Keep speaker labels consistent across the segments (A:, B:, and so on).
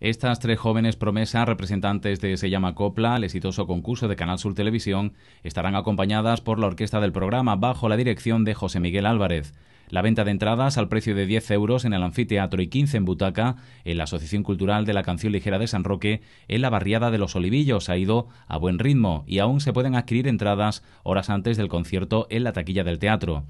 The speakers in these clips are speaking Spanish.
A: Estas tres jóvenes promesas, representantes de Se llama Copla, el exitoso concurso de Canal Sur Televisión, estarán acompañadas por la orquesta del programa bajo la dirección de José Miguel Álvarez. La venta de entradas al precio de 10 euros en el anfiteatro y 15 en butaca en la Asociación Cultural de la Canción Ligera de San Roque en la barriada de Los Olivillos ha ido a buen ritmo y aún se pueden adquirir entradas horas antes del concierto en la taquilla del teatro.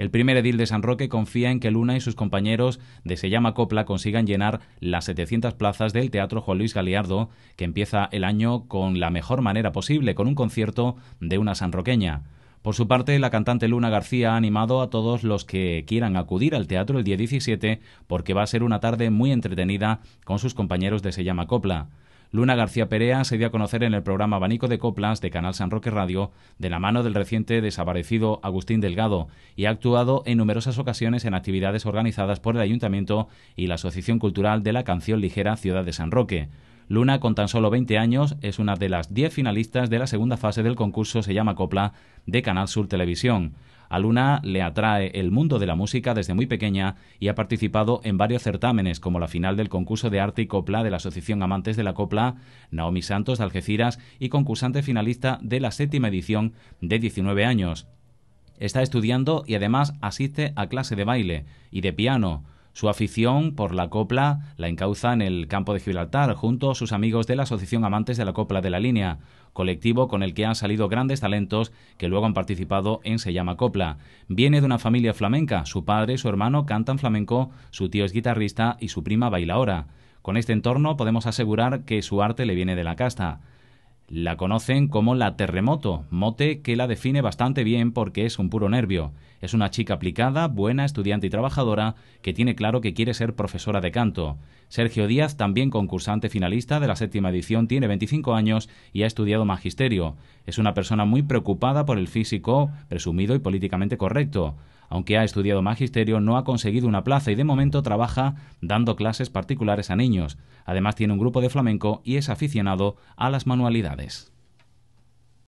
A: El primer edil de San Roque confía en que Luna y sus compañeros de Se llama Copla consigan llenar las 700 plazas del Teatro Juan Luis Galiardo, que empieza el año con la mejor manera posible, con un concierto de una sanroqueña. Por su parte, la cantante Luna García ha animado a todos los que quieran acudir al teatro el día 17 porque va a ser una tarde muy entretenida con sus compañeros de Se llama Copla. Luna García Perea se dio a conocer en el programa Abanico de Coplas de Canal San Roque Radio de la mano del reciente desaparecido Agustín Delgado y ha actuado en numerosas ocasiones en actividades organizadas por el Ayuntamiento y la Asociación Cultural de la Canción Ligera Ciudad de San Roque. Luna, con tan solo 20 años, es una de las 10 finalistas de la segunda fase del concurso Se llama Copla de Canal Sur Televisión. A Luna le atrae el mundo de la música desde muy pequeña y ha participado en varios certámenes, como la final del concurso de arte y copla de la Asociación Amantes de la Copla, Naomi Santos de Algeciras y concursante finalista de la séptima edición de 19 años. Está estudiando y además asiste a clase de baile y de piano. Su afición por la copla la encauza en el campo de Gibraltar, junto a sus amigos de la Asociación Amantes de la Copla de la Línea, colectivo con el que han salido grandes talentos que luego han participado en Se llama Copla. Viene de una familia flamenca, su padre y su hermano cantan flamenco, su tío es guitarrista y su prima bailaora. Con este entorno podemos asegurar que su arte le viene de la casta. La conocen como la terremoto, mote que la define bastante bien porque es un puro nervio. Es una chica aplicada, buena, estudiante y trabajadora que tiene claro que quiere ser profesora de canto. Sergio Díaz, también concursante finalista de la séptima edición, tiene 25 años y ha estudiado magisterio. Es una persona muy preocupada por el físico, presumido y políticamente correcto. Aunque ha estudiado magisterio, no ha conseguido una plaza y de momento trabaja dando clases particulares a niños. Además tiene un grupo de flamenco y es aficionado a las manualidades.